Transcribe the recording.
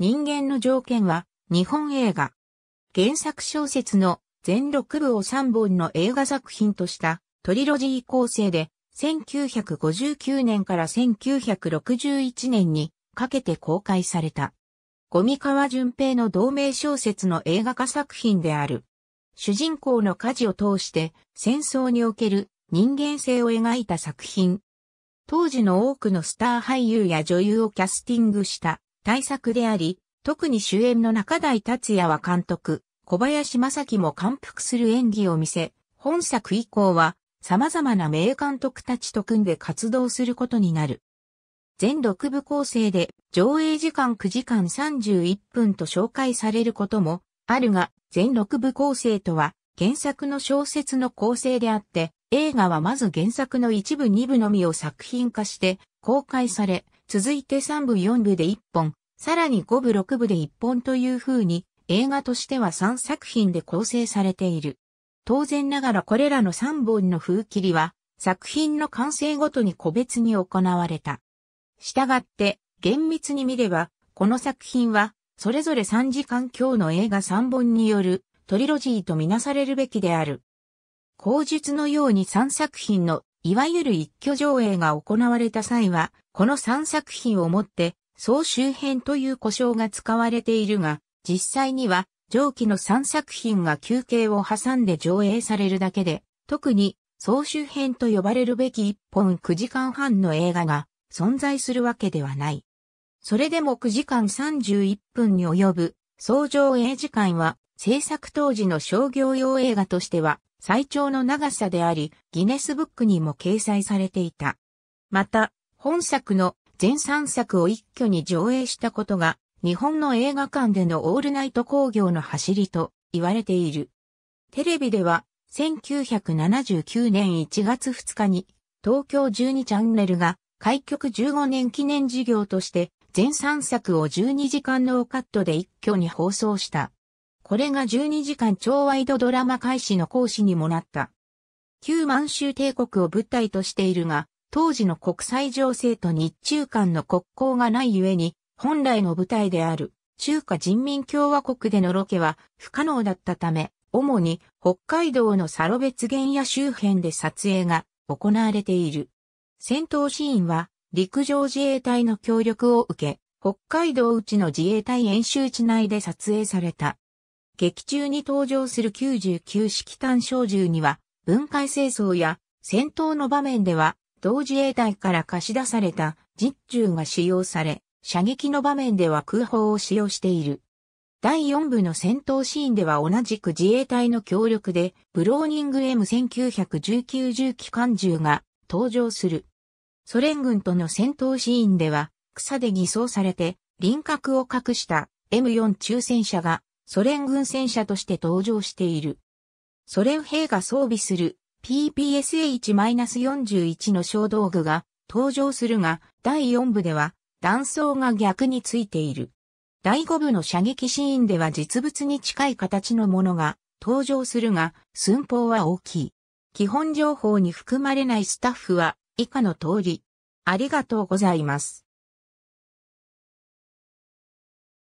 人間の条件は日本映画。原作小説の全6部を3本の映画作品としたトリロジー構成で1959年から1961年にかけて公開された。ゴミ川淳平の同名小説の映画化作品である。主人公の家事を通して戦争における人間性を描いた作品。当時の多くのスター俳優や女優をキャスティングした大作であり、特に主演の中台達也は監督、小林正樹も感服する演技を見せ、本作以降は様々な名監督たちと組んで活動することになる。全6部構成で上映時間9時間31分と紹介されることもあるが、全6部構成とは原作の小説の構成であって、映画はまず原作の一部二部のみを作品化して公開され、続いて3部4部で1本、さらに5部6部で1本という風に、映画としては3作品で構成されている。当然ながらこれらの3本の風切りは、作品の完成ごとに個別に行われた。したがって、厳密に見れば、この作品は、それぞれ3時間強の映画3本によるトリロジーとみなされるべきである。口述のように3作品のいわゆる一挙上映が行われた際は、この3作品をもって、総集編という呼称が使われているが、実際には、上記の3作品が休憩を挟んで上映されるだけで、特に、総集編と呼ばれるべき1本9時間半の映画が存在するわけではない。それでも9時間31分に及ぶ、総上映時間は、制作当時の商業用映画としては、最長の長さであり、ギネスブックにも掲載されていた。また、本作の全3作を一挙に上映したことが、日本の映画館でのオールナイト興行の走りと言われている。テレビでは、1979年1月2日に、東京12チャンネルが、開局15年記念事業として、全3作を12時間ノーカットで一挙に放送した。これが12時間超ワイドドラマ開始の講師にもなった。旧満州帝国を舞台としているが、当時の国際情勢と日中間の国交がないゆえに、本来の舞台である中華人民共和国でのロケは不可能だったため、主に北海道のサロベツ原野周辺で撮影が行われている。戦闘シーンは陸上自衛隊の協力を受け、北海道内の自衛隊演習地内で撮影された。劇中に登場する99式単小銃には、分解清掃や戦闘の場面では、同自衛隊から貸し出された実銃が使用され、射撃の場面では空砲を使用している。第4部の戦闘シーンでは同じく自衛隊の協力で、ブローニング M1919 銃機関銃が登場する。ソ連軍との戦闘シーンでは、草で偽装されて、輪郭を隠した M4 抽選車がソ連軍戦車として登場している。ソ連兵が装備する PPSH-41 の小道具が登場するが、第4部では弾倉が逆についている。第5部の射撃シーンでは実物に近い形のものが登場するが、寸法は大きい。基本情報に含まれないスタッフは以下の通り。ありがとうございます。